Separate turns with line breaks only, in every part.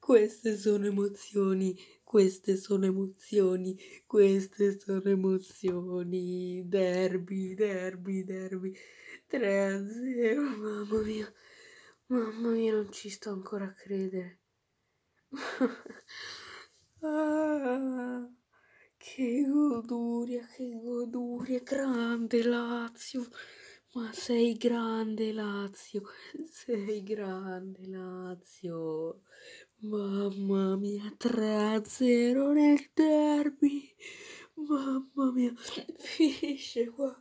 Queste sono emozioni, queste sono emozioni, queste sono emozioni. Derby, derby, derby. 3-0, mamma mia. Mamma mia, non ci sto ancora a credere. ah, che goduria, che goduria. Grande Lazio. Ma sei grande Lazio, sei grande Lazio. Mamma mia, 3-0 nel derby. Mamma mia, finisce qua.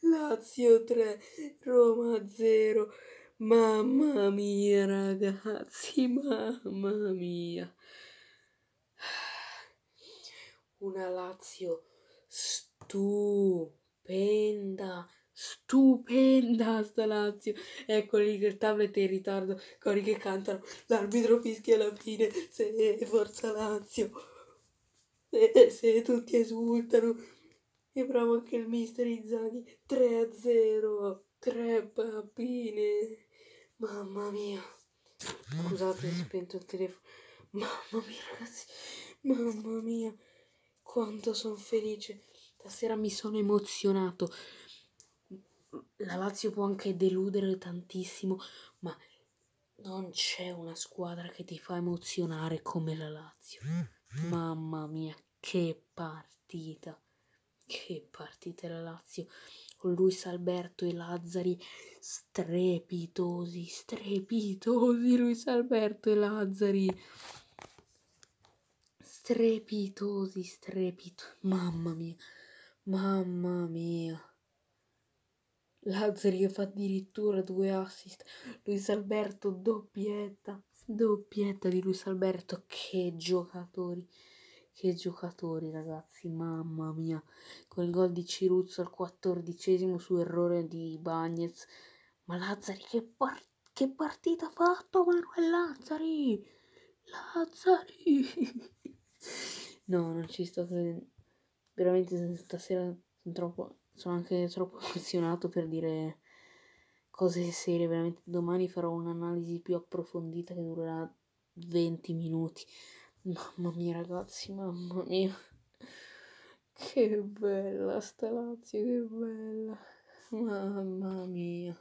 Lazio 3, Roma 0. Mamma mia, ragazzi, mamma mia. Una Lazio stupenda. Stupenda sta Lazio. Ecco lì che il tablet è in ritardo. Cori che cantano. L'arbitro fischia alla fine. Se forza Lazio. Se, se tutti esultano. E bravo anche il mister Inzaghi. 3 a 0. Tre bambine. Mamma mia. Scusate, ho spento il telefono. Mamma mia, ragazzi. Mamma mia. Quanto sono felice. Stasera mi sono emozionato la Lazio può anche deludere tantissimo, ma non c'è una squadra che ti fa emozionare come la Lazio. Mamma mia, che partita! Che partita la Lazio! Con Luis Alberto e Lazzari strepitosi, strepitosi Luis Alberto e Lazzari. Strepitosi, strepitosi. Mamma mia, mamma mia. Lazzari che fa addirittura due assist, Luis Alberto doppietta, doppietta di Luis Alberto, che giocatori, che giocatori ragazzi, mamma mia, Col gol di Ciruzzo al quattordicesimo su errore di Bagnez, ma Lazzari che, par che partita ha fatto Manuel Lazzari, Lazzari, no non ci sto credendo, veramente stasera sono troppo sono anche troppo emozionato per dire cose serie, veramente domani farò un'analisi più approfondita che durerà 20 minuti. Mamma mia ragazzi, mamma mia. Che bella sta Lazio, che bella. Mamma mia.